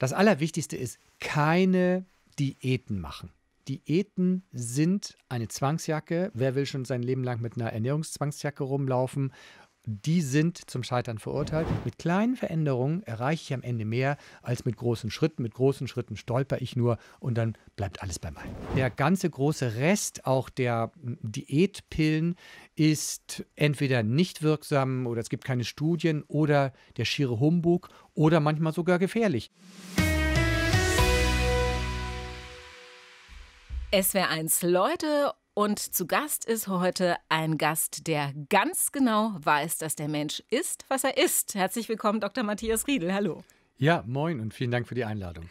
Das Allerwichtigste ist, keine Diäten machen. Diäten sind eine Zwangsjacke. Wer will schon sein Leben lang mit einer Ernährungszwangsjacke rumlaufen die sind zum Scheitern verurteilt. Mit kleinen Veränderungen erreiche ich am Ende mehr als mit großen Schritten. Mit großen Schritten stolper ich nur und dann bleibt alles bei Alten. Der ganze große Rest auch der hm, Diätpillen ist entweder nicht wirksam oder es gibt keine Studien oder der schiere Humbug oder manchmal sogar gefährlich. SWR1 Leute und zu Gast ist heute ein Gast, der ganz genau weiß, dass der Mensch ist, was er ist. Herzlich willkommen, Dr. Matthias Riedel. Hallo. Ja, moin und vielen Dank für die Einladung.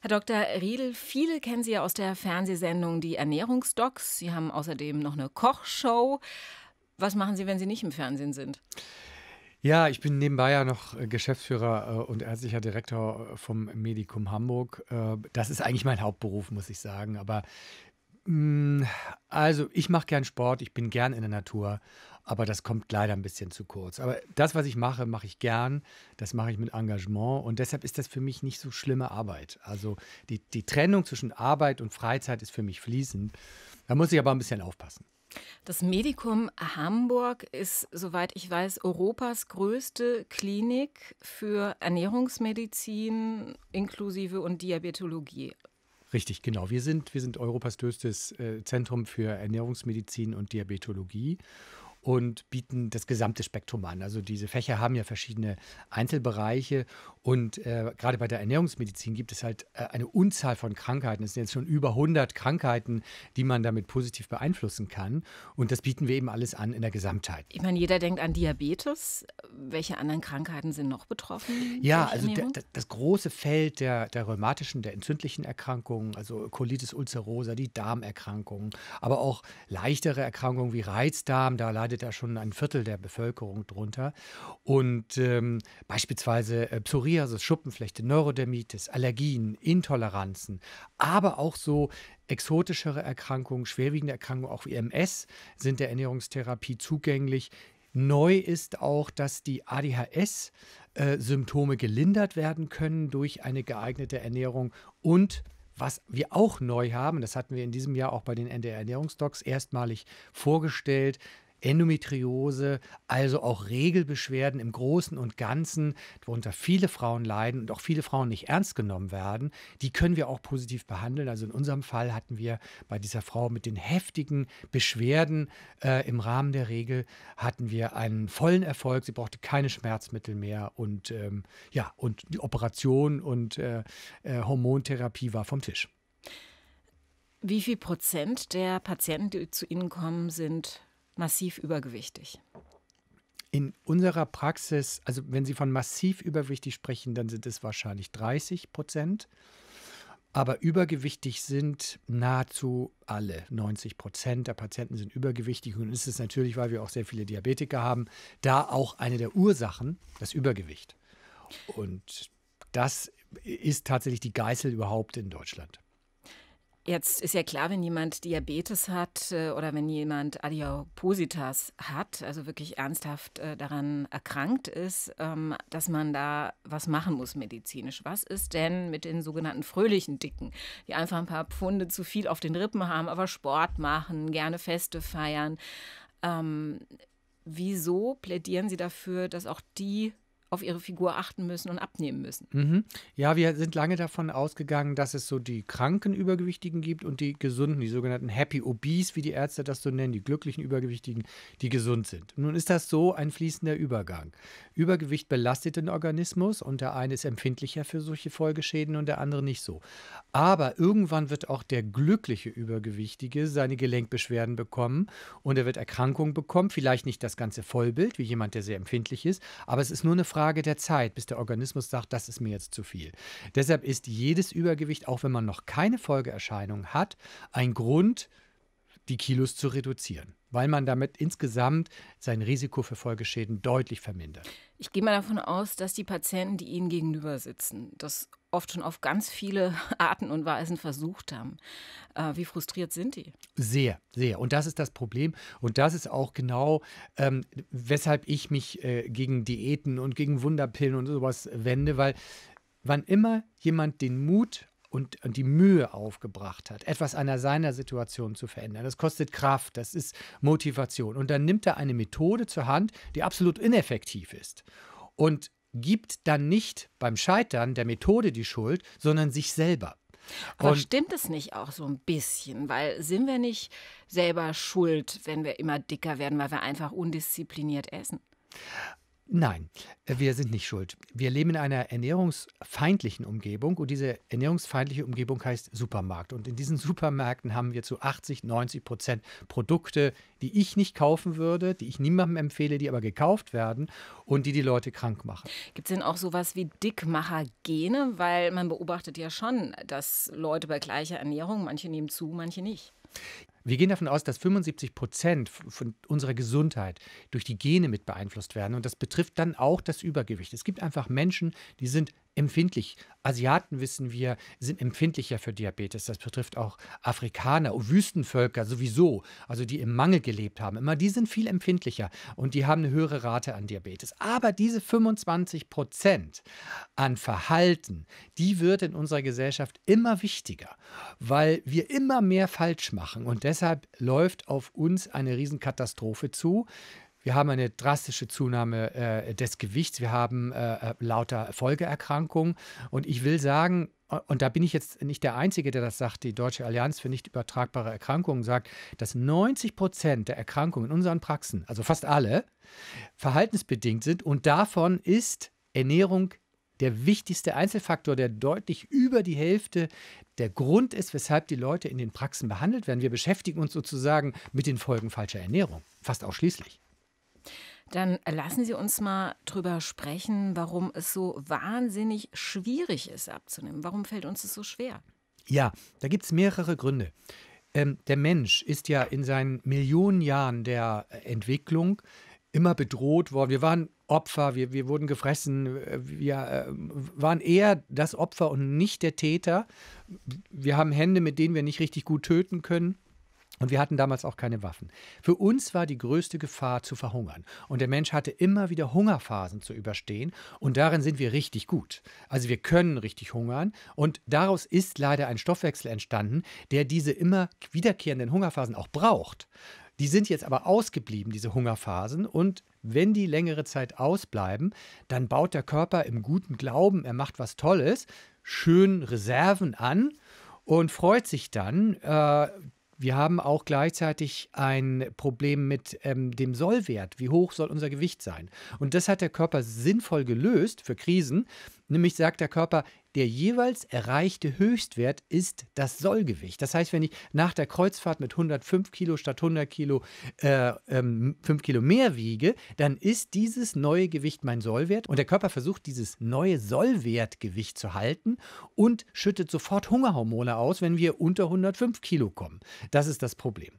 Herr Dr. Riedel, viele kennen Sie ja aus der Fernsehsendung Die Ernährungsdocs. Sie haben außerdem noch eine Kochshow. Was machen Sie, wenn Sie nicht im Fernsehen sind? Ja, ich bin nebenbei ja noch äh, Geschäftsführer äh, und ärztlicher Direktor vom Medikum Hamburg. Äh, das ist eigentlich mein Hauptberuf, muss ich sagen. Aber Mm, also, ich mache gern Sport, ich bin gern in der Natur, aber das kommt leider ein bisschen zu kurz. Aber das, was ich mache, mache ich gern, das mache ich mit Engagement und deshalb ist das für mich nicht so schlimme Arbeit. Also die, die Trennung zwischen Arbeit und Freizeit ist für mich fließend. Da muss ich aber ein bisschen aufpassen. Das Medikum Hamburg ist, soweit ich weiß, Europas größte Klinik für Ernährungsmedizin inklusive und Diabetologie. Richtig, genau. Wir sind, wir sind Europas größtes äh, Zentrum für Ernährungsmedizin und Diabetologie und bieten das gesamte Spektrum an. Also diese Fächer haben ja verschiedene Einzelbereiche und äh, gerade bei der Ernährungsmedizin gibt es halt äh, eine Unzahl von Krankheiten. Es sind jetzt schon über 100 Krankheiten, die man damit positiv beeinflussen kann und das bieten wir eben alles an in der Gesamtheit. Ich meine, jeder denkt an Diabetes. Welche anderen Krankheiten sind noch betroffen? Ja, also der, das große Feld der, der rheumatischen, der entzündlichen Erkrankungen, also Colitis ulcerosa, die Darmerkrankungen, aber auch leichtere Erkrankungen wie Reizdarm, da leidet leidet da schon ein Viertel der Bevölkerung drunter. Und ähm, beispielsweise äh, Psoriasis, Schuppenflechte, Neurodermitis, Allergien, Intoleranzen, aber auch so exotischere Erkrankungen, schwerwiegende Erkrankungen, auch wie MS, sind der Ernährungstherapie zugänglich. Neu ist auch, dass die ADHS-Symptome äh, gelindert werden können durch eine geeignete Ernährung und was wir auch neu haben, das hatten wir in diesem Jahr auch bei den NDR Ernährungsdocs erstmalig vorgestellt, Endometriose, also auch Regelbeschwerden im Großen und Ganzen, worunter viele Frauen leiden und auch viele Frauen nicht ernst genommen werden, die können wir auch positiv behandeln. Also in unserem Fall hatten wir bei dieser Frau mit den heftigen Beschwerden äh, im Rahmen der Regel, hatten wir einen vollen Erfolg. Sie brauchte keine Schmerzmittel mehr und ähm, ja, und die Operation und äh, äh Hormontherapie war vom Tisch. Wie viel Prozent der Patienten, die zu Ihnen kommen, sind massiv übergewichtig. In unserer Praxis, also wenn Sie von massiv überwichtig sprechen, dann sind es wahrscheinlich 30 Prozent. Aber übergewichtig sind nahezu alle. 90 Prozent der Patienten sind übergewichtig. Und ist es natürlich, weil wir auch sehr viele Diabetiker haben, da auch eine der Ursachen, das Übergewicht. Und das ist tatsächlich die Geißel überhaupt in Deutschland. Jetzt ist ja klar, wenn jemand Diabetes hat äh, oder wenn jemand Adiopositas hat, also wirklich ernsthaft äh, daran erkrankt ist, ähm, dass man da was machen muss medizinisch. Was ist denn mit den sogenannten fröhlichen Dicken, die einfach ein paar Pfunde zu viel auf den Rippen haben, aber Sport machen, gerne Feste feiern? Ähm, wieso plädieren Sie dafür, dass auch die auf ihre Figur achten müssen und abnehmen müssen. Mhm. Ja, wir sind lange davon ausgegangen, dass es so die kranken Übergewichtigen gibt und die gesunden, die sogenannten Happy Obese, wie die Ärzte das so nennen, die glücklichen Übergewichtigen, die gesund sind. Nun ist das so ein fließender Übergang. Übergewicht belastet den Organismus und der eine ist empfindlicher für solche Folgeschäden und der andere nicht so. Aber irgendwann wird auch der glückliche Übergewichtige seine Gelenkbeschwerden bekommen und er wird Erkrankungen bekommen, vielleicht nicht das ganze Vollbild, wie jemand, der sehr empfindlich ist, aber es ist nur eine Frage, Frage der Zeit, bis der Organismus sagt, das ist mir jetzt zu viel. Deshalb ist jedes Übergewicht, auch wenn man noch keine Folgeerscheinung hat, ein Grund, die Kilos zu reduzieren, weil man damit insgesamt sein Risiko für Folgeschäden deutlich vermindert. Ich gehe mal davon aus, dass die Patienten, die Ihnen gegenüber sitzen, das oft schon auf ganz viele Arten und Weisen versucht haben. Äh, wie frustriert sind die? Sehr, sehr. Und das ist das Problem. Und das ist auch genau, ähm, weshalb ich mich äh, gegen Diäten und gegen Wunderpillen und sowas wende, weil wann immer jemand den Mut und, und die Mühe aufgebracht hat, etwas einer seiner Situation zu verändern. Das kostet Kraft, das ist Motivation. Und dann nimmt er eine Methode zur Hand, die absolut ineffektiv ist. Und gibt dann nicht beim Scheitern der Methode die Schuld, sondern sich selber. Aber und stimmt es nicht auch so ein bisschen? Weil sind wir nicht selber schuld, wenn wir immer dicker werden, weil wir einfach undiszipliniert essen? Nein, äh, wir sind nicht schuld. Wir leben in einer ernährungsfeindlichen Umgebung und diese ernährungsfeindliche Umgebung heißt Supermarkt. Und in diesen Supermärkten haben wir zu 80, 90 Prozent Produkte, die ich nicht kaufen würde, die ich niemandem empfehle, die aber gekauft werden und die die Leute krank machen. Gibt es denn auch sowas wie Dickmacher-Gene? Weil man beobachtet ja schon, dass Leute bei gleicher Ernährung, manche nehmen zu, manche nicht. Wir gehen davon aus, dass 75 Prozent von unserer Gesundheit durch die Gene mit beeinflusst werden. Und das betrifft dann auch das Übergewicht. Es gibt einfach Menschen, die sind empfindlich. Asiaten wissen wir, sind empfindlicher für Diabetes. Das betrifft auch Afrikaner und Wüstenvölker sowieso, also die im Mangel gelebt haben. Immer die sind viel empfindlicher und die haben eine höhere Rate an Diabetes. Aber diese 25 Prozent an Verhalten, die wird in unserer Gesellschaft immer wichtiger, weil wir immer mehr falsch machen. Und deshalb läuft auf uns eine Riesenkatastrophe zu. Wir haben eine drastische Zunahme äh, des Gewichts. Wir haben äh, äh lauter Folgeerkrankungen. Und ich will sagen, äh, und da bin ich jetzt nicht der Einzige, der das sagt, die Deutsche Allianz für nicht übertragbare Erkrankungen sagt, dass 90 Prozent der Erkrankungen in unseren Praxen, also fast alle, verhaltensbedingt sind und davon ist Ernährung der wichtigste Einzelfaktor, der deutlich über die Hälfte der Grund ist, weshalb die Leute in den Praxen behandelt werden. Wir beschäftigen uns sozusagen mit den Folgen falscher Ernährung, fast ausschließlich. Dann lassen Sie uns mal drüber sprechen, warum es so wahnsinnig schwierig ist abzunehmen. Warum fällt uns das so schwer? Ja, da gibt es mehrere Gründe. Ähm, der Mensch ist ja in seinen Millionen Jahren der Entwicklung immer bedroht worden. Wir waren Opfer, wir, wir wurden gefressen, wir äh, waren eher das Opfer und nicht der Täter. Wir haben Hände, mit denen wir nicht richtig gut töten können. Und wir hatten damals auch keine Waffen. Für uns war die größte Gefahr zu verhungern. Und der Mensch hatte immer wieder Hungerphasen zu überstehen. Und darin sind wir richtig gut. Also wir können richtig hungern. Und daraus ist leider ein Stoffwechsel entstanden, der diese immer wiederkehrenden Hungerphasen auch braucht. Die sind jetzt aber ausgeblieben, diese Hungerphasen. Und wenn die längere Zeit ausbleiben, dann baut der Körper im guten Glauben, er macht was Tolles, schön Reserven an und freut sich dann, äh, wir haben auch gleichzeitig ein Problem mit ähm, dem Sollwert. Wie hoch soll unser Gewicht sein? Und das hat der Körper sinnvoll gelöst für Krisen, Nämlich sagt der Körper, der jeweils erreichte Höchstwert ist das Sollgewicht. Das heißt, wenn ich nach der Kreuzfahrt mit 105 Kilo statt 100 Kilo äh, ähm, 5 Kilo mehr wiege, dann ist dieses neue Gewicht mein Sollwert und der Körper versucht, dieses neue Sollwertgewicht zu halten und schüttet sofort Hungerhormone aus, wenn wir unter 105 Kilo kommen. Das ist das Problem.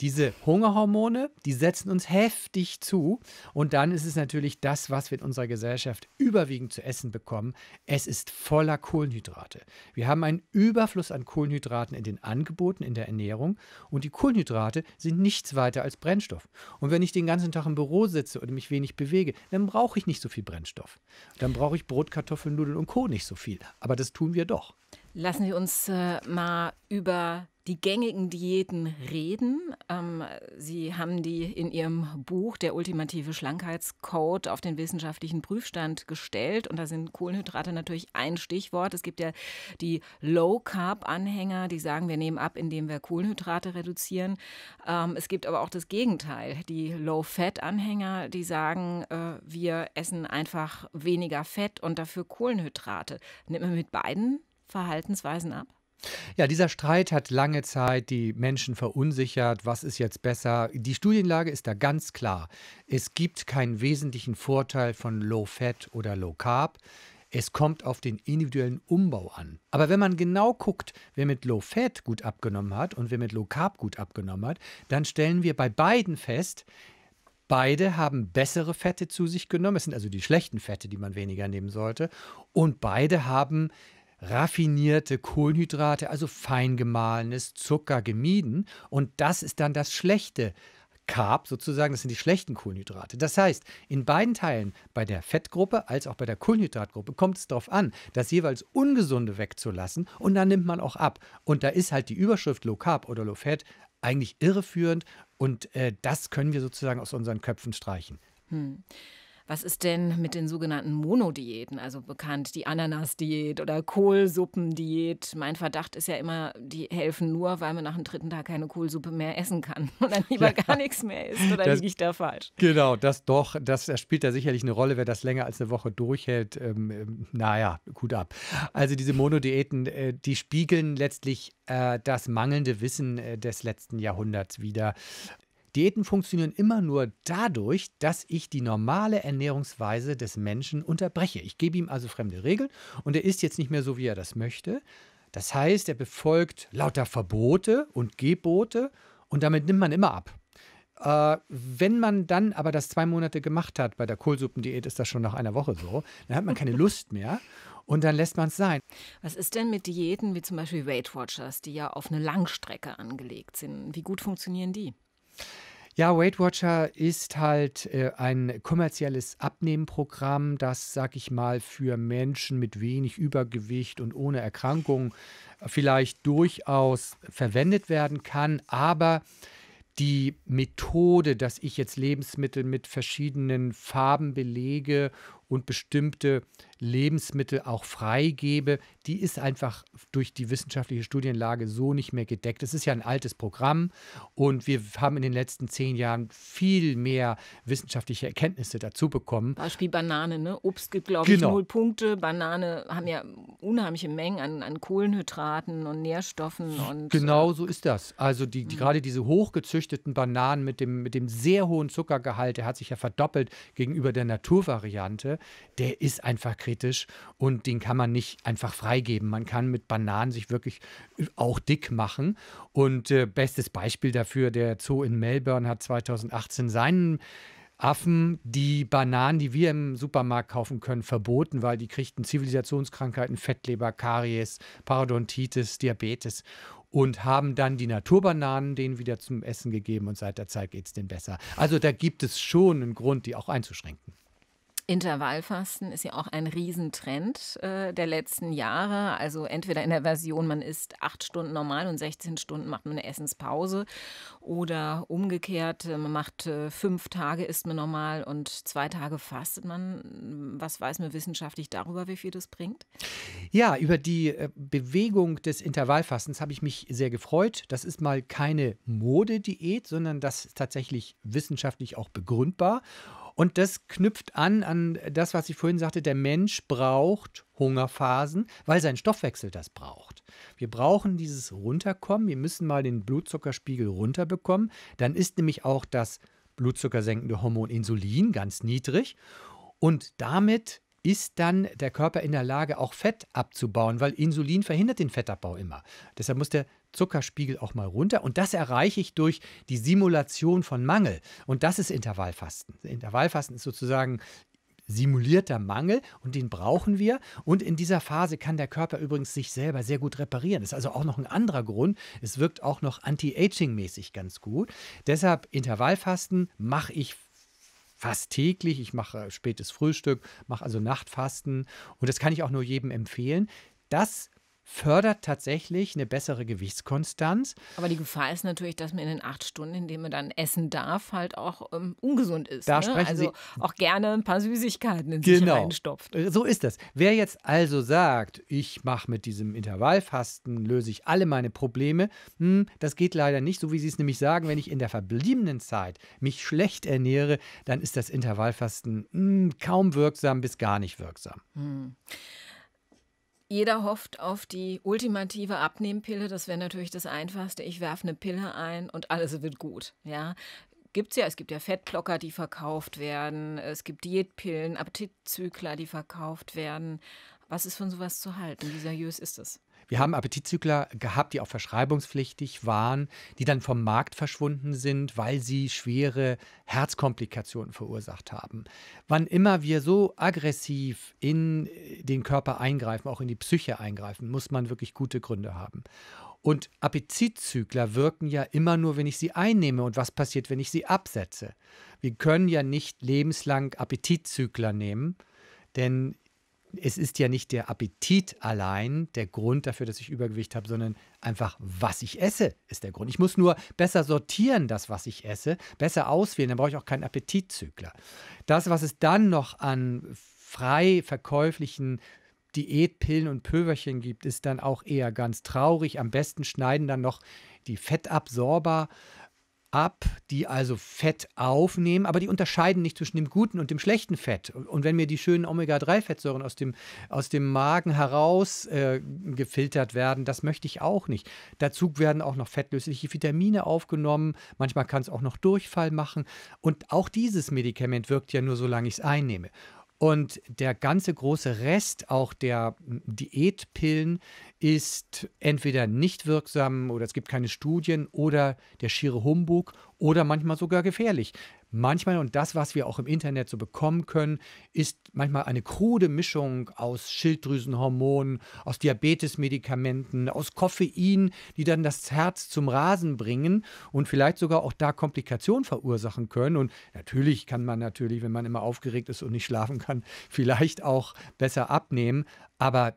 Diese Hungerhormone, die setzen uns heftig zu. Und dann ist es natürlich das, was wir in unserer Gesellschaft überwiegend zu essen bekommen. Es ist voller Kohlenhydrate. Wir haben einen Überfluss an Kohlenhydraten in den Angeboten, in der Ernährung. Und die Kohlenhydrate sind nichts weiter als Brennstoff. Und wenn ich den ganzen Tag im Büro sitze und mich wenig bewege, dann brauche ich nicht so viel Brennstoff. Dann brauche ich Brot, Kartoffeln, Nudeln und Co. nicht so viel. Aber das tun wir doch. Lassen Sie uns äh, mal über die gängigen Diäten reden. Ähm, Sie haben die in Ihrem Buch Der ultimative Schlankheitscode auf den wissenschaftlichen Prüfstand gestellt. Und da sind Kohlenhydrate natürlich ein Stichwort. Es gibt ja die Low-Carb-Anhänger, die sagen, wir nehmen ab, indem wir Kohlenhydrate reduzieren. Ähm, es gibt aber auch das Gegenteil. Die Low-Fat-Anhänger, die sagen, äh, wir essen einfach weniger Fett und dafür Kohlenhydrate. Nimmt man mit beiden Verhaltensweisen ab? Ja, dieser Streit hat lange Zeit die Menschen verunsichert. Was ist jetzt besser? Die Studienlage ist da ganz klar. Es gibt keinen wesentlichen Vorteil von Low Fat oder Low Carb. Es kommt auf den individuellen Umbau an. Aber wenn man genau guckt, wer mit Low Fat gut abgenommen hat und wer mit Low Carb gut abgenommen hat, dann stellen wir bei beiden fest, Beide haben bessere Fette zu sich genommen. Es sind also die schlechten Fette, die man weniger nehmen sollte. Und beide haben raffinierte Kohlenhydrate, also fein gemahlenes Zucker gemieden. Und das ist dann das Schlechte. Carb sozusagen, das sind die schlechten Kohlenhydrate. Das heißt, in beiden Teilen, bei der Fettgruppe als auch bei der Kohlenhydratgruppe, kommt es darauf an, das jeweils Ungesunde wegzulassen und dann nimmt man auch ab. Und da ist halt die Überschrift Low Carb oder Low Fat eigentlich irreführend und äh, das können wir sozusagen aus unseren Köpfen streichen. Hm. Was ist denn mit den sogenannten Monodiäten, also bekannt die Ananasdiät oder Kohlsuppendiät? Mein Verdacht ist ja immer, die helfen nur, weil man nach dem dritten Tag keine Kohlsuppe mehr essen kann und dann lieber ja. gar nichts mehr isst. Oder das, liege ich da falsch? Genau, das doch, das, das spielt da sicherlich eine Rolle. Wer das länger als eine Woche durchhält, ähm, ähm naja, gut ab. Also diese Monodiäten, äh, die spiegeln letztlich äh, das mangelnde Wissen äh, des letzten Jahrhunderts wieder. Diäten funktionieren immer nur dadurch, dass ich die normale Ernährungsweise des Menschen unterbreche. Ich gebe ihm also fremde Regeln und er isst jetzt nicht mehr so, wie er das möchte. Das heißt, er befolgt lauter Verbote und Gebote und damit nimmt man immer ab. Äh, wenn man dann aber das zwei Monate gemacht hat, bei der Kohlsuppendiät ist das schon nach einer Woche so, dann hat man keine Lust mehr und dann lässt man es sein. Was ist denn mit Diäten wie zum Beispiel Weight Watchers, die ja auf eine Langstrecke angelegt sind? Wie gut funktionieren die? Ja, Weight Watcher ist halt äh, ein kommerzielles Abnehmprogramm, das, sag ich mal, für Menschen mit wenig Übergewicht und ohne Erkrankung vielleicht durchaus verwendet werden kann, aber die Methode, dass ich jetzt Lebensmittel mit verschiedenen Farben belege und bestimmte Lebensmittel auch freigebe, die ist einfach durch die wissenschaftliche Studienlage so nicht mehr gedeckt. Es ist ja ein altes Programm und wir haben in den letzten zehn Jahren viel mehr wissenschaftliche Erkenntnisse dazu bekommen. Beispiel Banane, ne? Obst gibt, glaube genau. ich, null Punkte. Banane haben ja unheimliche Mengen an, an Kohlenhydraten und Nährstoffen. Und, äh, genau so ist das. Also die, die, mhm. gerade diese hochgezüchteten Bananen mit dem, mit dem sehr hohen Zuckergehalt, der hat sich ja verdoppelt gegenüber der Naturvariante der ist einfach kritisch und den kann man nicht einfach freigeben. Man kann mit Bananen sich wirklich äh, auch dick machen. Und äh, bestes Beispiel dafür, der Zoo in Melbourne hat 2018 seinen Affen die Bananen, die wir im Supermarkt kaufen können, verboten, weil die kriegten Zivilisationskrankheiten, Fettleber, Karies, Parodontitis, Diabetes und haben dann die Naturbananen denen wieder zum Essen gegeben und seit der Zeit geht es denen besser. Also da gibt es schon einen Grund, die auch einzuschränken. Intervallfasten ist ja auch ein Riesentrend äh, der letzten Jahre. Also entweder in der Version, man isst acht Stunden normal und 16 Stunden macht man eine Essenspause oder umgekehrt, äh, man macht äh, fünf Tage isst man normal und zwei Tage fastet man. Was weiß man wissenschaftlich darüber, wie viel das bringt? Ja, über die äh, Bewegung des Intervallfastens habe ich mich sehr gefreut. Das ist mal keine Modediät, sondern das ist tatsächlich wissenschaftlich auch begründbar. Und das knüpft an an das, was ich vorhin sagte, der Mensch braucht Hungerphasen, weil sein Stoffwechsel das braucht. Wir brauchen dieses Runterkommen, wir müssen mal den Blutzuckerspiegel runterbekommen, dann ist nämlich auch das blutzuckersenkende Hormon Insulin ganz niedrig und damit ist dann der Körper in der Lage, auch Fett abzubauen, weil Insulin verhindert den Fettabbau immer. Deshalb muss der Zuckerspiegel auch mal runter. Und das erreiche ich durch die Simulation von Mangel. Und das ist Intervallfasten. Intervallfasten ist sozusagen simulierter Mangel und den brauchen wir. Und in dieser Phase kann der Körper übrigens sich selber sehr gut reparieren. Das ist also auch noch ein anderer Grund. Es wirkt auch noch anti-aging-mäßig ganz gut. Deshalb Intervallfasten mache ich fast täglich. Ich mache spätes Frühstück, mache also Nachtfasten und das kann ich auch nur jedem empfehlen. Das fördert tatsächlich eine bessere Gewichtskonstanz. Aber die Gefahr ist natürlich, dass man in den acht Stunden, in denen man dann essen darf, halt auch ähm, ungesund ist. Da ne? sprechen also Sie auch gerne ein paar Süßigkeiten in genau. sich reinstopft. Äh, so ist das. Wer jetzt also sagt, ich mache mit diesem Intervallfasten, löse ich alle meine Probleme, hm, das geht leider nicht, so wie Sie es nämlich sagen, wenn ich in der verbliebenen Zeit mich schlecht ernähre, dann ist das Intervallfasten hm, kaum wirksam bis gar nicht wirksam. Hm. Jeder hofft auf die ultimative Abnehmpille. Das wäre natürlich das Einfachste. Ich werfe eine Pille ein und alles wird gut. Ja, gibt es ja. Es gibt ja Fettblocker, die verkauft werden. Es gibt Diätpillen, Appetitzykler, die verkauft werden. Was ist von sowas zu halten? Wie seriös ist das? Wir haben Appetitzügler gehabt, die auch verschreibungspflichtig waren, die dann vom Markt verschwunden sind, weil sie schwere Herzkomplikationen verursacht haben. Wann immer wir so aggressiv in äh, den Körper eingreifen, auch in die Psyche eingreifen, muss man wirklich gute Gründe haben. Und Appetitzügler wirken ja immer nur, wenn ich sie einnehme. Und was passiert, wenn ich sie absetze? Wir können ja nicht lebenslang Appetitzügler nehmen, denn es ist ja nicht der Appetit allein der Grund dafür, dass ich Übergewicht habe, sondern einfach, was ich esse, ist der Grund. Ich muss nur besser sortieren, das, was ich esse, besser auswählen, dann brauche ich auch keinen Appetitzykler. Das, was es dann noch an frei verkäuflichen Diätpillen und Pöverchen gibt, ist dann auch eher ganz traurig. Am besten schneiden dann noch die Fettabsorber ab, die also Fett aufnehmen, aber die unterscheiden nicht zwischen dem guten und dem schlechten Fett. Und wenn mir die schönen Omega-3-Fettsäuren aus dem, aus dem Magen heraus äh, gefiltert werden, das möchte ich auch nicht. Dazu werden auch noch fettlösliche Vitamine aufgenommen. Manchmal kann es auch noch Durchfall machen. Und auch dieses Medikament wirkt ja nur, solange ich es einnehme. Und der ganze große Rest auch der Diätpillen, ist entweder nicht wirksam oder es gibt keine Studien oder der schiere Humbug oder manchmal sogar gefährlich. Manchmal, und das, was wir auch im Internet so bekommen können, ist manchmal eine krude Mischung aus Schilddrüsenhormonen, aus Diabetesmedikamenten, aus Koffein, die dann das Herz zum Rasen bringen und vielleicht sogar auch da Komplikationen verursachen können. Und natürlich kann man natürlich, wenn man immer aufgeregt ist und nicht schlafen kann, vielleicht auch besser abnehmen. Aber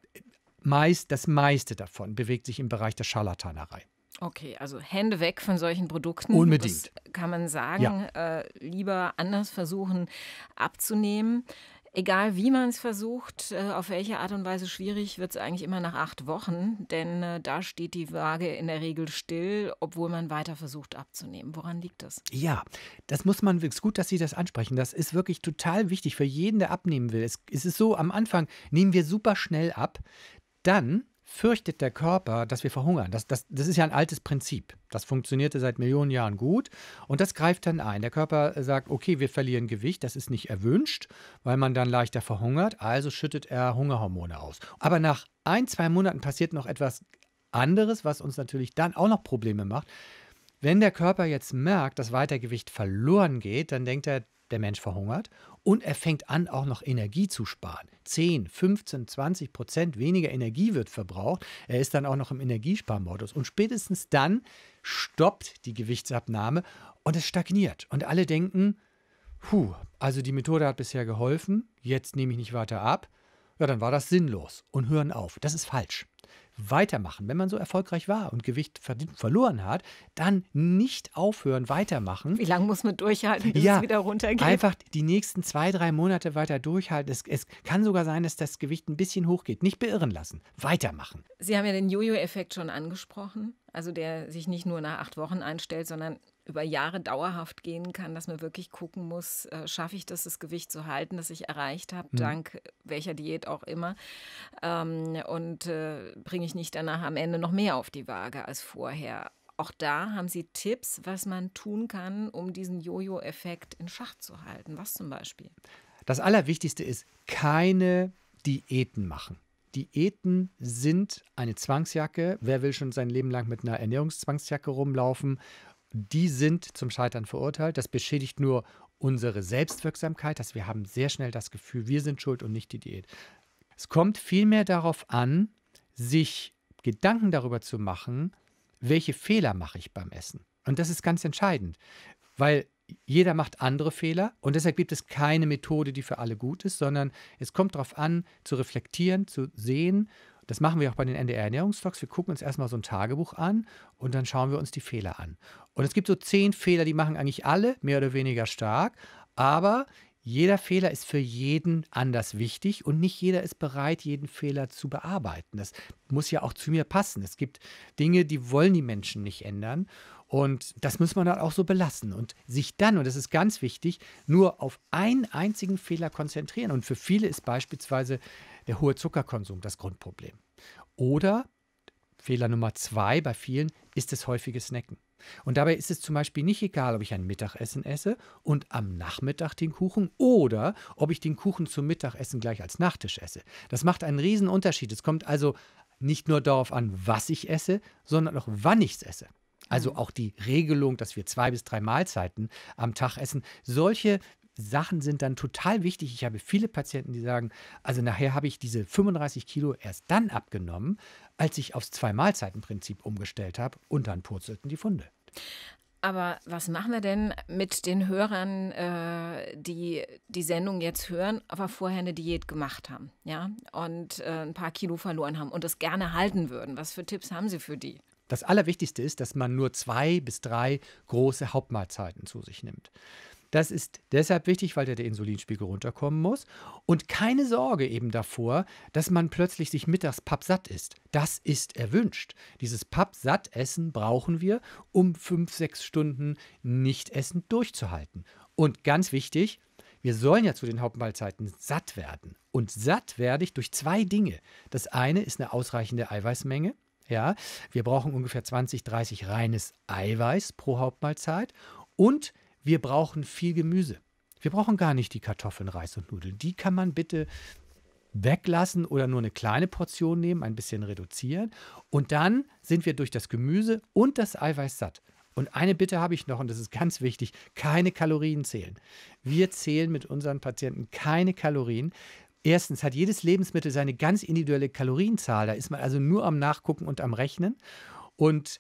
meist, das meiste davon bewegt sich im Bereich der Scharlatanerei. Okay, also Hände weg von solchen Produkten. Unbedingt. Das kann man sagen, ja. äh, lieber anders versuchen abzunehmen. Egal wie man es versucht, äh, auf welche Art und Weise schwierig, wird es eigentlich immer nach acht Wochen, denn äh, da steht die Waage in der Regel still, obwohl man weiter versucht abzunehmen. Woran liegt das? Ja, das muss man, wirklich gut, dass Sie das ansprechen. Das ist wirklich total wichtig für jeden, der abnehmen will. es ist so, am Anfang nehmen wir super schnell ab, dann fürchtet der Körper, dass wir verhungern. Das, das, das ist ja ein altes Prinzip. Das funktionierte seit Millionen Jahren gut und das greift dann ein. Der Körper sagt, okay, wir verlieren Gewicht, das ist nicht erwünscht, weil man dann leichter verhungert, also schüttet er Hungerhormone aus. Aber nach ein, zwei Monaten passiert noch etwas anderes, was uns natürlich dann auch noch Probleme macht. Wenn der Körper jetzt merkt, dass weiter Gewicht verloren geht, dann denkt er, der Mensch verhungert und er fängt an, auch noch Energie zu sparen. 10, 15, 20 Prozent weniger Energie wird verbraucht. Er ist dann auch noch im Energiesparmodus. Und spätestens dann stoppt die Gewichtsabnahme und es stagniert. Und alle denken, puh, also die Methode hat bisher geholfen, jetzt nehme ich nicht weiter ab. Ja, dann war das sinnlos und hören auf. Das ist falsch weitermachen. Wenn man so erfolgreich war und Gewicht verloren hat, dann nicht aufhören, weitermachen. Wie lange muss man durchhalten, bis ja, es wieder runtergeht? Einfach die nächsten zwei, drei Monate weiter durchhalten. Es, es kann sogar sein, dass das Gewicht ein bisschen hochgeht. Nicht beirren lassen, weitermachen. Sie haben ja den Jojo-Effekt schon angesprochen also der sich nicht nur nach acht Wochen einstellt, sondern über Jahre dauerhaft gehen kann, dass man wirklich gucken muss, äh, schaffe ich das, das Gewicht zu halten, das ich erreicht habe, mhm. dank welcher Diät auch immer. Ähm, und äh, bringe ich nicht danach am Ende noch mehr auf die Waage als vorher. Auch da haben Sie Tipps, was man tun kann, um diesen Jojo-Effekt in Schach zu halten. Was zum Beispiel? Das Allerwichtigste ist, keine Diäten machen. Diäten sind eine Zwangsjacke. Wer will schon sein Leben lang mit einer Ernährungszwangsjacke rumlaufen die sind zum Scheitern verurteilt. Das beschädigt nur unsere Selbstwirksamkeit, dass wir haben sehr schnell das Gefühl, wir sind schuld und nicht die Diät. Es kommt vielmehr darauf an, sich Gedanken darüber zu machen, welche Fehler mache ich beim Essen. Und das ist ganz entscheidend, weil jeder macht andere Fehler und deshalb gibt es keine Methode, die für alle gut ist, sondern es kommt darauf an, zu reflektieren, zu sehen das machen wir auch bei den NDR-Ernährungstalks. Wir gucken uns erstmal so ein Tagebuch an und dann schauen wir uns die Fehler an. Und es gibt so zehn Fehler, die machen eigentlich alle mehr oder weniger stark, aber jeder Fehler ist für jeden anders wichtig und nicht jeder ist bereit, jeden Fehler zu bearbeiten. Das muss ja auch zu mir passen. Es gibt Dinge, die wollen die Menschen nicht ändern und das muss man dann auch so belassen und sich dann, und das ist ganz wichtig, nur auf einen einzigen Fehler konzentrieren. Und für viele ist beispielsweise der hohe Zuckerkonsum das Grundproblem. Oder Fehler Nummer zwei bei vielen ist das häufige Snacken. Und dabei ist es zum Beispiel nicht egal, ob ich ein Mittagessen esse und am Nachmittag den Kuchen oder ob ich den Kuchen zum Mittagessen gleich als Nachtisch esse. Das macht einen riesen Unterschied. Es kommt also nicht nur darauf an, was ich esse, sondern auch wann ich es esse. Also mhm. auch die Regelung, dass wir zwei bis drei Mahlzeiten am Tag essen. Solche Sachen sind dann total wichtig. Ich habe viele Patienten, die sagen, also nachher habe ich diese 35 Kilo erst dann abgenommen, als ich aufs Zwei-Mahlzeiten-Prinzip umgestellt habe und dann purzelten die Funde. Aber was machen wir denn mit den Hörern, äh, die die Sendung jetzt hören, aber vorher eine Diät gemacht haben, ja, und äh, ein paar Kilo verloren haben und das gerne halten würden? Was für Tipps haben Sie für die? Das Allerwichtigste ist, dass man nur zwei bis drei große Hauptmahlzeiten zu sich nimmt. Das ist deshalb wichtig, weil der, der Insulinspiegel runterkommen muss. Und keine Sorge eben davor, dass man plötzlich sich mittags pappsatt isst. Das ist erwünscht. Dieses Pappsattessen brauchen wir, um fünf, sechs Stunden nicht essen durchzuhalten. Und ganz wichtig, wir sollen ja zu den Hauptmahlzeiten satt werden. Und satt werde ich durch zwei Dinge. Das eine ist eine ausreichende Eiweißmenge. Ja, wir brauchen ungefähr 20, 30 reines Eiweiß pro Hauptmahlzeit. Und wir brauchen viel Gemüse. Wir brauchen gar nicht die Kartoffeln, Reis und Nudeln. Die kann man bitte weglassen oder nur eine kleine Portion nehmen, ein bisschen reduzieren. Und dann sind wir durch das Gemüse und das Eiweiß satt. Und eine Bitte habe ich noch, und das ist ganz wichtig, keine Kalorien zählen. Wir zählen mit unseren Patienten keine Kalorien. Erstens hat jedes Lebensmittel seine ganz individuelle Kalorienzahl. Da ist man also nur am Nachgucken und am Rechnen. Und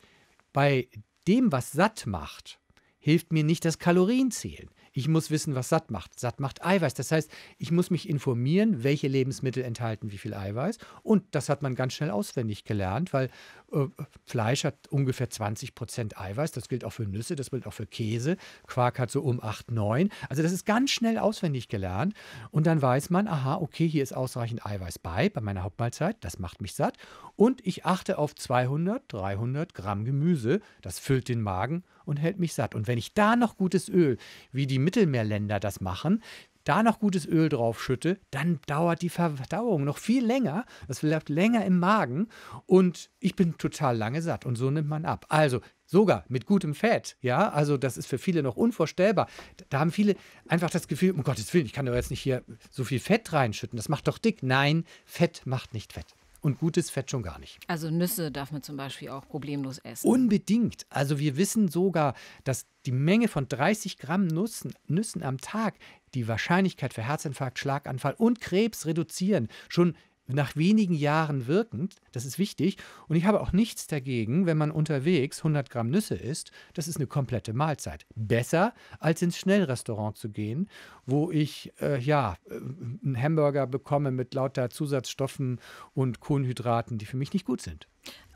bei dem, was satt macht, hilft mir nicht das Kalorienzählen. Ich muss wissen, was satt macht. Satt macht Eiweiß. Das heißt, ich muss mich informieren, welche Lebensmittel enthalten wie viel Eiweiß. Und das hat man ganz schnell auswendig gelernt, weil äh, Fleisch hat ungefähr 20 Prozent Eiweiß. Das gilt auch für Nüsse, das gilt auch für Käse. Quark hat so um 8, 9. Also das ist ganz schnell auswendig gelernt. Und dann weiß man, aha, okay, hier ist ausreichend Eiweiß bei, bei meiner Hauptmahlzeit. Das macht mich satt. Und ich achte auf 200, 300 Gramm Gemüse. Das füllt den Magen und hält mich satt. Und wenn ich da noch gutes Öl, wie die die Mittelmeerländer das machen, da noch gutes Öl drauf schütte, dann dauert die Verdauung noch viel länger. Das bleibt länger im Magen und ich bin total lange satt und so nimmt man ab. Also sogar mit gutem Fett, ja, also das ist für viele noch unvorstellbar. Da haben viele einfach das Gefühl, um Gottes Willen, ich kann doch jetzt nicht hier so viel Fett reinschütten, das macht doch dick. Nein, Fett macht nicht Fett und gutes Fett schon gar nicht. Also Nüsse darf man zum Beispiel auch problemlos essen. Unbedingt. Also wir wissen sogar, dass die Menge von 30 Gramm Nüssen, Nüssen am Tag die Wahrscheinlichkeit für Herzinfarkt, Schlaganfall und Krebs reduzieren. Schon nach wenigen Jahren wirkend. Das ist wichtig. Und ich habe auch nichts dagegen, wenn man unterwegs 100 Gramm Nüsse isst. Das ist eine komplette Mahlzeit. Besser, als ins Schnellrestaurant zu gehen, wo ich äh, ja äh, einen Hamburger bekomme mit lauter Zusatzstoffen und Kohlenhydraten, die für mich nicht gut sind.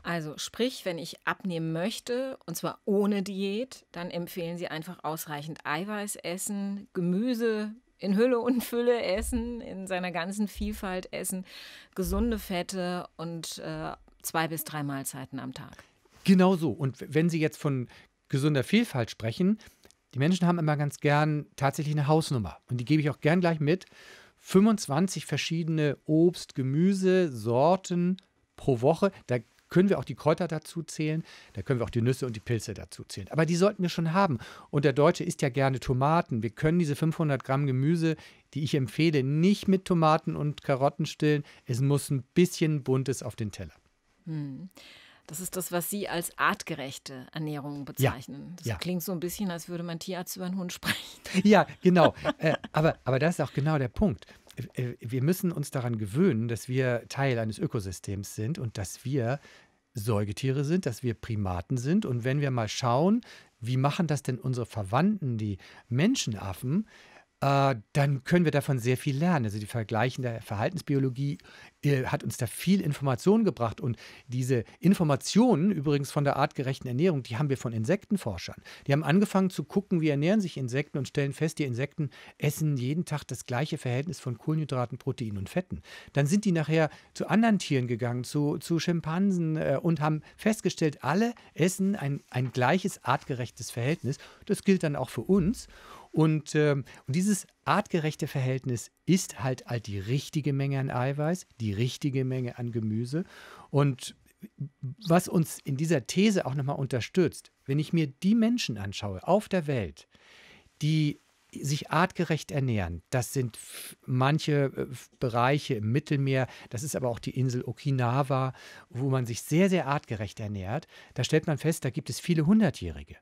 Also sprich, wenn ich abnehmen möchte, und zwar ohne Diät, dann empfehlen Sie einfach ausreichend Eiweiß essen, Gemüse, in Hülle und Fülle essen, in seiner ganzen Vielfalt essen, gesunde Fette und äh, zwei bis drei Mahlzeiten am Tag. Genau so. Und wenn Sie jetzt von gesunder Vielfalt sprechen, die Menschen haben immer ganz gern tatsächlich eine Hausnummer. Und die gebe ich auch gern gleich mit. 25 verschiedene Obst-, Gemüse-Sorten pro Woche. Da können wir auch die Kräuter dazu zählen, da können wir auch die Nüsse und die Pilze dazu zählen. Aber die sollten wir schon haben. Und der Deutsche isst ja gerne Tomaten. Wir können diese 500 Gramm Gemüse, die ich empfehle, nicht mit Tomaten und Karotten stillen. Es muss ein bisschen Buntes auf den Teller. Hm. Das ist das, was Sie als artgerechte Ernährung bezeichnen. Ja, das ja. klingt so ein bisschen, als würde mein Tierarzt über einen Hund sprechen. Ja, genau. äh, aber, aber das ist auch genau der Punkt. Äh, äh, wir müssen uns daran gewöhnen, dass wir Teil eines Ökosystems sind und dass wir Säugetiere sind, dass wir Primaten sind. Und wenn wir mal schauen, wie machen das denn unsere Verwandten, die Menschenaffen, äh, dann können wir davon sehr viel lernen. Also die vergleichende Verhaltensbiologie äh, hat uns da viel Information gebracht. Und diese Informationen übrigens von der artgerechten Ernährung, die haben wir von Insektenforschern. Die haben angefangen zu gucken, wie ernähren sich Insekten und stellen fest, die Insekten essen jeden Tag das gleiche Verhältnis von Kohlenhydraten, Proteinen und Fetten. Dann sind die nachher zu anderen Tieren gegangen, zu, zu Schimpansen äh, und haben festgestellt, alle essen ein, ein gleiches artgerechtes Verhältnis. Das gilt dann auch für uns. Und, ähm, und dieses artgerechte Verhältnis ist halt, halt die richtige Menge an Eiweiß, die richtige Menge an Gemüse. Und was uns in dieser These auch nochmal unterstützt, wenn ich mir die Menschen anschaue auf der Welt, die sich artgerecht ernähren. Das sind manche äh, Bereiche im Mittelmeer, das ist aber auch die Insel Okinawa, wo man sich sehr, sehr artgerecht ernährt. Da stellt man fest, da gibt es viele Hundertjährige.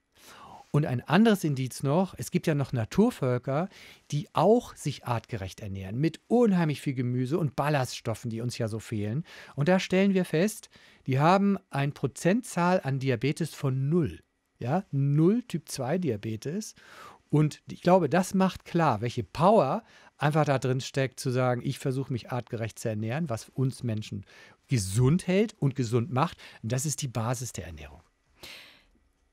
Und ein anderes Indiz noch, es gibt ja noch Naturvölker, die auch sich artgerecht ernähren, mit unheimlich viel Gemüse und Ballaststoffen, die uns ja so fehlen. Und da stellen wir fest, die haben eine Prozentzahl an Diabetes von null. Ja, null Typ 2 Diabetes. Und ich glaube, das macht klar, welche Power einfach da drin steckt, zu sagen, ich versuche mich artgerecht zu ernähren, was uns Menschen gesund hält und gesund macht. Und das ist die Basis der Ernährung.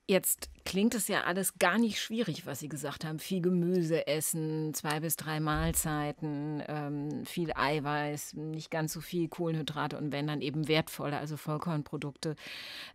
Jetzt klingt es ja alles gar nicht schwierig, was Sie gesagt haben. Viel Gemüse essen, zwei bis drei Mahlzeiten, ähm, viel Eiweiß, nicht ganz so viel Kohlenhydrate und wenn dann eben wertvolle, also Vollkornprodukte.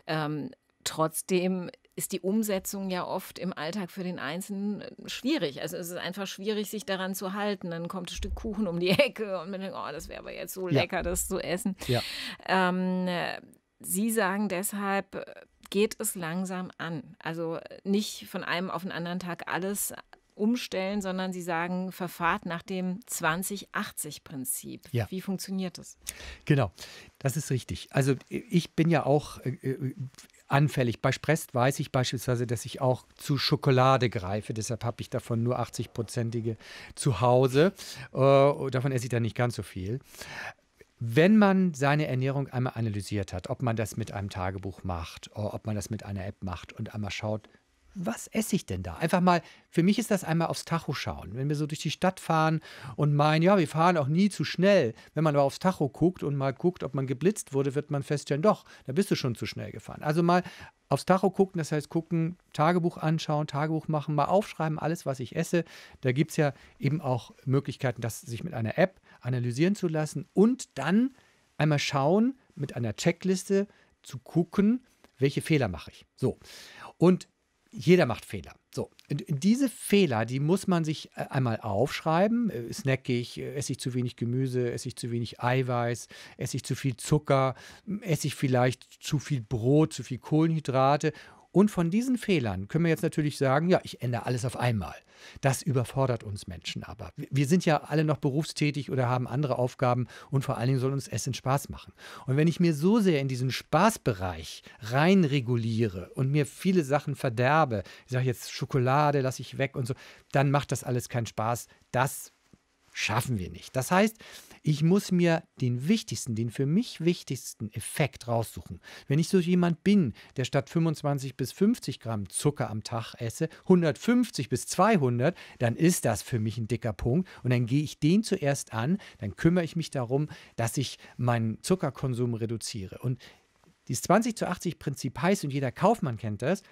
Ähm, trotzdem ist die Umsetzung ja oft im Alltag für den Einzelnen äh, schwierig. Also es ist einfach schwierig, sich daran zu halten. Dann kommt ein Stück Kuchen um die Ecke und man denkt, oh, das wäre aber jetzt so ja. lecker, das zu essen. Ja. Ähm, äh, Sie sagen deshalb, äh, geht es langsam an. Also äh, nicht von einem auf den anderen Tag alles umstellen, sondern Sie sagen, verfahrt nach dem 2080-Prinzip. Ja. Wie funktioniert das? Genau, das ist richtig. Also ich bin ja auch äh, äh, anfällig. Bei Sprest weiß ich beispielsweise, dass ich auch zu Schokolade greife. Deshalb habe ich davon nur 80-prozentige zu Hause. Äh, davon esse ich dann nicht ganz so viel. Wenn man seine Ernährung einmal analysiert hat, ob man das mit einem Tagebuch macht, oh, ob man das mit einer App macht und einmal schaut, was esse ich denn da? Einfach mal, für mich ist das einmal aufs Tacho schauen. Wenn wir so durch die Stadt fahren und meinen, ja, wir fahren auch nie zu schnell. Wenn man aber aufs Tacho guckt und mal guckt, ob man geblitzt wurde, wird man feststellen, doch, da bist du schon zu schnell gefahren. Also mal aufs Tacho gucken, das heißt gucken, Tagebuch anschauen, Tagebuch machen, mal aufschreiben, alles, was ich esse. Da gibt es ja eben auch Möglichkeiten, das sich mit einer App analysieren zu lassen und dann einmal schauen, mit einer Checkliste zu gucken, welche Fehler mache ich. So. Und jeder macht Fehler. So, diese Fehler, die muss man sich äh, einmal aufschreiben. Äh, Snack ich, äh, esse ich zu wenig Gemüse, esse ich zu wenig Eiweiß, esse ich zu viel Zucker, esse ich vielleicht zu viel Brot, zu viel Kohlenhydrate und von diesen Fehlern können wir jetzt natürlich sagen, ja, ich ändere alles auf einmal. Das überfordert uns Menschen aber. Wir sind ja alle noch berufstätig oder haben andere Aufgaben und vor allen Dingen soll uns Essen Spaß machen. Und wenn ich mir so sehr in diesen Spaßbereich rein reguliere und mir viele Sachen verderbe, ich sage jetzt Schokolade lasse ich weg und so, dann macht das alles keinen Spaß. Das schaffen wir nicht. Das heißt, ich muss mir den wichtigsten, den für mich wichtigsten Effekt raussuchen. Wenn ich so jemand bin, der statt 25 bis 50 Gramm Zucker am Tag esse, 150 bis 200, dann ist das für mich ein dicker Punkt und dann gehe ich den zuerst an, dann kümmere ich mich darum, dass ich meinen Zuckerkonsum reduziere. Und dieses 20 zu 80 Prinzip heißt, und jeder Kaufmann kennt das,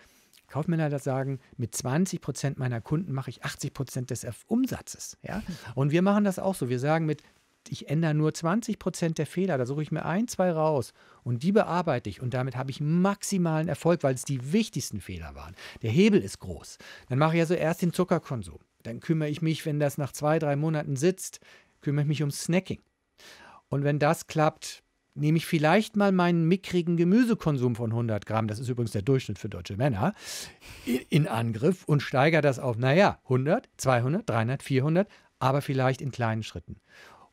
Kaufmänner das sagen, mit 20 Prozent meiner Kunden mache ich 80 Prozent des Umsatzes. Ja? Und wir machen das auch so. Wir sagen mit, ich ändere nur 20 Prozent der Fehler, da suche ich mir ein, zwei raus und die bearbeite ich und damit habe ich maximalen Erfolg, weil es die wichtigsten Fehler waren. Der Hebel ist groß. Dann mache ich also erst den Zuckerkonsum. Dann kümmere ich mich, wenn das nach zwei, drei Monaten sitzt, kümmere ich mich um Snacking. Und wenn das klappt, nehme ich vielleicht mal meinen mickrigen Gemüsekonsum von 100 Gramm, das ist übrigens der Durchschnitt für deutsche Männer, in Angriff und steigere das auf, naja, 100, 200, 300, 400, aber vielleicht in kleinen Schritten.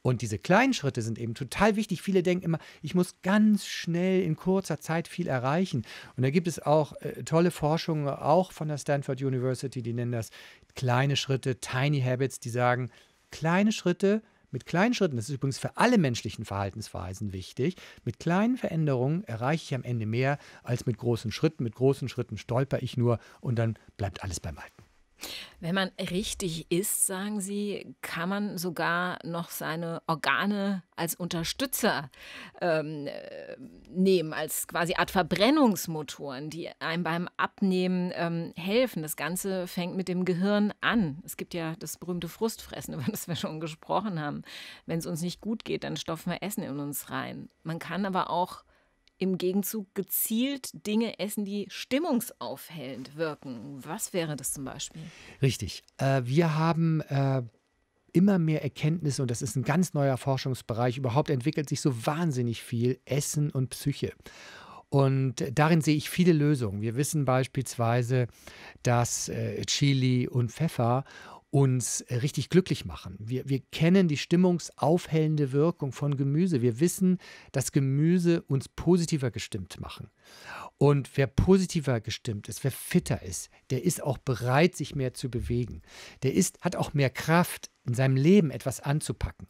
Und diese kleinen Schritte sind eben total wichtig. Viele denken immer, ich muss ganz schnell in kurzer Zeit viel erreichen. Und da gibt es auch äh, tolle Forschungen, auch von der Stanford University, die nennen das kleine Schritte, Tiny Habits, die sagen, kleine Schritte mit kleinen Schritten, das ist übrigens für alle menschlichen Verhaltensweisen wichtig, mit kleinen Veränderungen erreiche ich am Ende mehr als mit großen Schritten. Mit großen Schritten stolper ich nur und dann bleibt alles beim Alten. Wenn man richtig isst, sagen Sie, kann man sogar noch seine Organe als Unterstützer ähm, äh, nehmen, als quasi Art Verbrennungsmotoren, die einem beim Abnehmen ähm, helfen. Das Ganze fängt mit dem Gehirn an. Es gibt ja das berühmte Frustfressen, über das wir schon gesprochen haben. Wenn es uns nicht gut geht, dann stopfen wir Essen in uns rein. Man kann aber auch im Gegenzug gezielt Dinge essen, die stimmungsaufhellend wirken. Was wäre das zum Beispiel? Richtig. Äh, wir haben äh, immer mehr Erkenntnisse und das ist ein ganz neuer Forschungsbereich. Überhaupt entwickelt sich so wahnsinnig viel Essen und Psyche. Und darin sehe ich viele Lösungen. Wir wissen beispielsweise, dass äh, Chili und Pfeffer uns äh, richtig glücklich machen. Wir, wir kennen die stimmungsaufhellende Wirkung von Gemüse. Wir wissen, dass Gemüse uns positiver gestimmt machen. Und wer positiver gestimmt ist, wer fitter ist, der ist auch bereit, sich mehr zu bewegen. Der ist, hat auch mehr Kraft, in seinem Leben etwas anzupacken.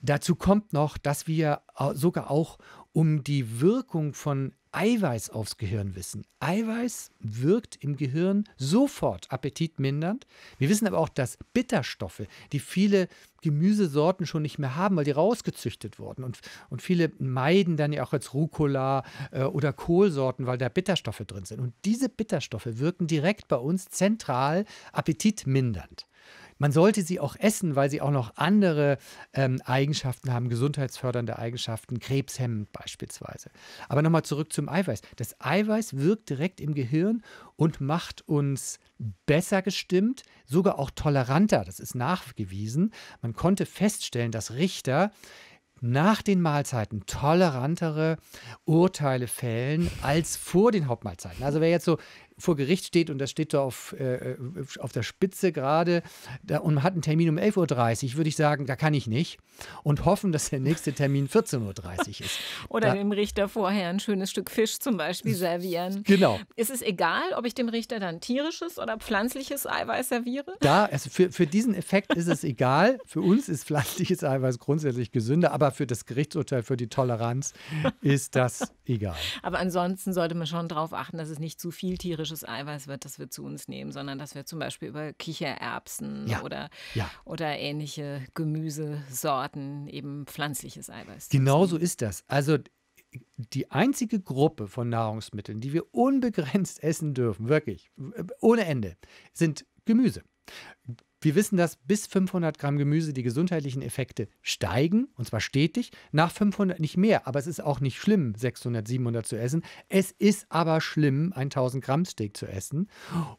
Dazu kommt noch, dass wir sogar auch um die Wirkung von Eiweiß aufs Gehirn wissen. Eiweiß wirkt im Gehirn sofort appetitmindernd. Wir wissen aber auch, dass Bitterstoffe, die viele Gemüsesorten schon nicht mehr haben, weil die rausgezüchtet wurden. Und, und viele meiden dann ja auch jetzt Rucola äh, oder Kohlsorten, weil da Bitterstoffe drin sind. Und diese Bitterstoffe wirken direkt bei uns zentral appetitmindernd. Man sollte sie auch essen, weil sie auch noch andere ähm, Eigenschaften haben, gesundheitsfördernde Eigenschaften, krebshemmend beispielsweise. Aber nochmal zurück zum Eiweiß. Das Eiweiß wirkt direkt im Gehirn und macht uns besser gestimmt, sogar auch toleranter. Das ist nachgewiesen. Man konnte feststellen, dass Richter nach den Mahlzeiten tolerantere Urteile fällen als vor den Hauptmahlzeiten. Also wer jetzt so vor Gericht steht und das steht da auf, äh, äh, auf der Spitze gerade und hat einen Termin um 11.30 Uhr, würde ich sagen, da kann ich nicht und hoffen, dass der nächste Termin 14.30 Uhr ist. Oder da, dem Richter vorher ein schönes Stück Fisch zum Beispiel servieren. Genau. Ist es egal, ob ich dem Richter dann tierisches oder pflanzliches Eiweiß serviere? Da, also für, für diesen Effekt ist es egal. Für uns ist pflanzliches Eiweiß grundsätzlich gesünder, aber aber für das Gerichtsurteil, für die Toleranz ist das egal. Aber ansonsten sollte man schon darauf achten, dass es nicht zu viel tierisches Eiweiß wird, das wir zu uns nehmen, sondern dass wir zum Beispiel über Kichererbsen ja. Oder, ja. oder ähnliche Gemüsesorten eben pflanzliches Eiweiß. Genau so ist das. Also die einzige Gruppe von Nahrungsmitteln, die wir unbegrenzt essen dürfen, wirklich ohne Ende, sind Gemüse. Wir wissen, dass bis 500 Gramm Gemüse die gesundheitlichen Effekte steigen, und zwar stetig. Nach 500 nicht mehr, aber es ist auch nicht schlimm, 600, 700 zu essen. Es ist aber schlimm, 1000 Gramm Steak zu essen.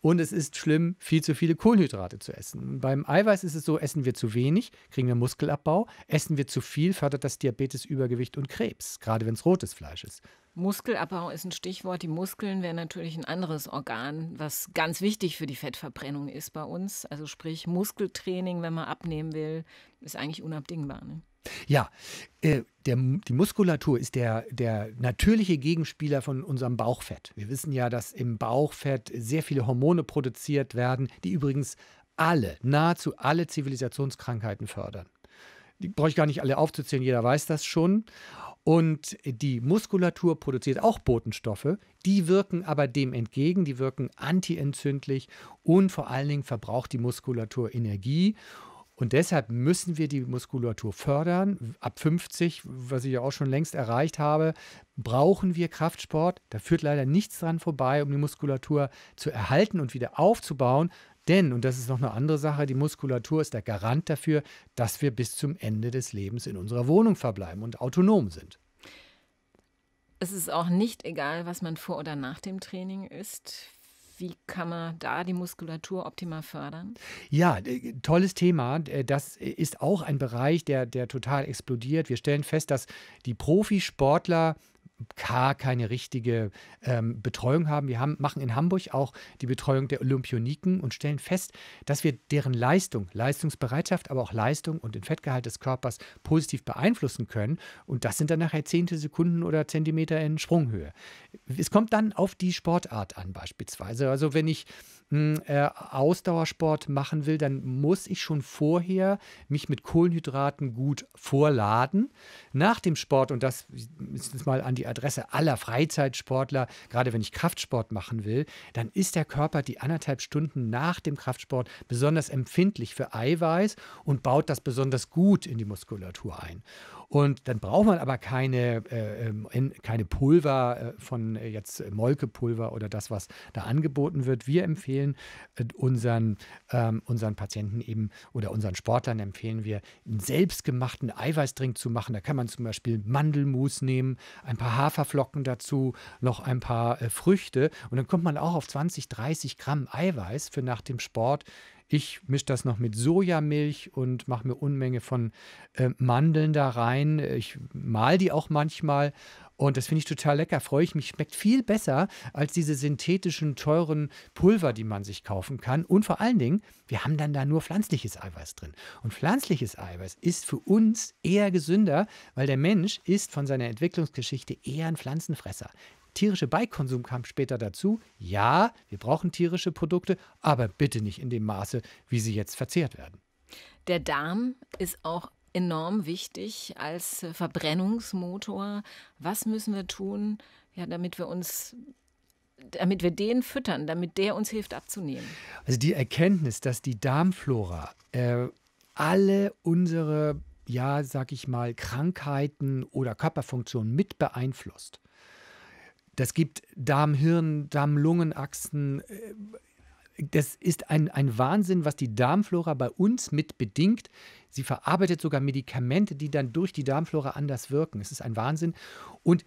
Und es ist schlimm, viel zu viele Kohlenhydrate zu essen. Beim Eiweiß ist es so, essen wir zu wenig, kriegen wir Muskelabbau. Essen wir zu viel, fördert das Diabetes, Übergewicht und Krebs, gerade wenn es rotes Fleisch ist. Muskelabbau ist ein Stichwort. Die Muskeln wären natürlich ein anderes Organ, was ganz wichtig für die Fettverbrennung ist bei uns. Also sprich Muskeltraining, wenn man abnehmen will, ist eigentlich unabdingbar. Ne? Ja, äh, der, die Muskulatur ist der, der natürliche Gegenspieler von unserem Bauchfett. Wir wissen ja, dass im Bauchfett sehr viele Hormone produziert werden, die übrigens alle, nahezu alle Zivilisationskrankheiten fördern. Die brauche ich gar nicht alle aufzuzählen, jeder weiß das schon. Und die Muskulatur produziert auch Botenstoffe, die wirken aber dem entgegen, die wirken antientzündlich und vor allen Dingen verbraucht die Muskulatur Energie. Und deshalb müssen wir die Muskulatur fördern. Ab 50, was ich ja auch schon längst erreicht habe, brauchen wir Kraftsport. Da führt leider nichts dran vorbei, um die Muskulatur zu erhalten und wieder aufzubauen. Denn, und das ist noch eine andere Sache, die Muskulatur ist der Garant dafür, dass wir bis zum Ende des Lebens in unserer Wohnung verbleiben und autonom sind. Es ist auch nicht egal, was man vor oder nach dem Training isst. Wie kann man da die Muskulatur optimal fördern? Ja, äh, tolles Thema. Äh, das äh, ist auch ein Bereich, der, der total explodiert. Wir stellen fest, dass die Profisportler gar keine richtige ähm, Betreuung haben. Wir haben, machen in Hamburg auch die Betreuung der Olympioniken und stellen fest, dass wir deren Leistung, Leistungsbereitschaft, aber auch Leistung und den Fettgehalt des Körpers positiv beeinflussen können. Und das sind dann nachher zehnte Sekunden oder Zentimeter in Sprunghöhe. Es kommt dann auf die Sportart an beispielsweise. Also wenn ich hm, äh, Ausdauersport machen will, dann muss ich schon vorher mich mit Kohlenhydraten gut vorladen. Nach dem Sport, und das ist jetzt mal an die Adresse aller Freizeitsportler, gerade wenn ich Kraftsport machen will, dann ist der Körper die anderthalb Stunden nach dem Kraftsport besonders empfindlich für Eiweiß und baut das besonders gut in die Muskulatur ein. Und dann braucht man aber keine, äh, ähm, keine Pulver äh, von äh, jetzt Molkepulver oder das, was da angeboten wird. Wir empfehlen äh, unseren, ähm, unseren Patienten eben oder unseren Sportlern empfehlen wir, einen selbstgemachten Eiweißdrink zu machen. Da kann man zum Beispiel Mandelmus nehmen, ein paar Haferflocken dazu, noch ein paar äh, Früchte und dann kommt man auch auf 20, 30 Gramm Eiweiß für nach dem Sport. Ich mische das noch mit Sojamilch und mache mir Unmenge von äh, Mandeln da rein. Ich mal die auch manchmal und das finde ich total lecker, freue ich mich. Schmeckt viel besser als diese synthetischen, teuren Pulver, die man sich kaufen kann. Und vor allen Dingen, wir haben dann da nur pflanzliches Eiweiß drin. Und pflanzliches Eiweiß ist für uns eher gesünder, weil der Mensch ist von seiner Entwicklungsgeschichte eher ein Pflanzenfresser tierische Beikonsum kam später dazu. Ja, wir brauchen tierische Produkte, aber bitte nicht in dem Maße, wie sie jetzt verzehrt werden. Der Darm ist auch enorm wichtig als Verbrennungsmotor. Was müssen wir tun, ja, damit wir uns damit wir den füttern, damit der uns hilft abzunehmen. Also die Erkenntnis, dass die Darmflora äh, alle unsere ja, sag ich mal, Krankheiten oder Körperfunktionen mit beeinflusst, das gibt Darm, Hirn, Darm, Lungen, äh, Das ist ein, ein Wahnsinn, was die Darmflora bei uns mit bedingt. Sie verarbeitet sogar Medikamente, die dann durch die Darmflora anders wirken. Es ist ein Wahnsinn. Und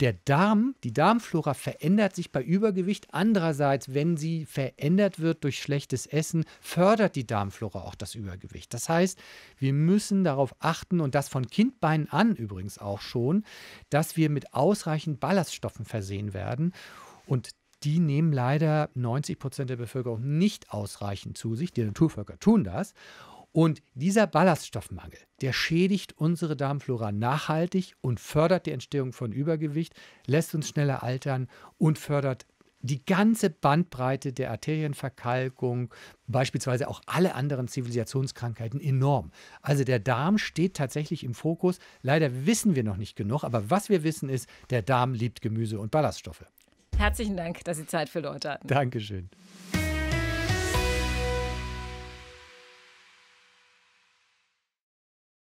der Darm, die Darmflora verändert sich bei Übergewicht. Andererseits, wenn sie verändert wird durch schlechtes Essen, fördert die Darmflora auch das Übergewicht. Das heißt, wir müssen darauf achten und das von Kindbeinen an übrigens auch schon, dass wir mit ausreichend Ballaststoffen versehen werden. Und die nehmen leider 90 Prozent der Bevölkerung nicht ausreichend zu sich. Die Naturvölker tun das. Und dieser Ballaststoffmangel, der schädigt unsere Darmflora nachhaltig und fördert die Entstehung von Übergewicht, lässt uns schneller altern und fördert die ganze Bandbreite der Arterienverkalkung, beispielsweise auch alle anderen Zivilisationskrankheiten enorm. Also der Darm steht tatsächlich im Fokus. Leider wissen wir noch nicht genug, aber was wir wissen ist, der Darm liebt Gemüse und Ballaststoffe. Herzlichen Dank, dass Sie Zeit für Leute hatten. Dankeschön.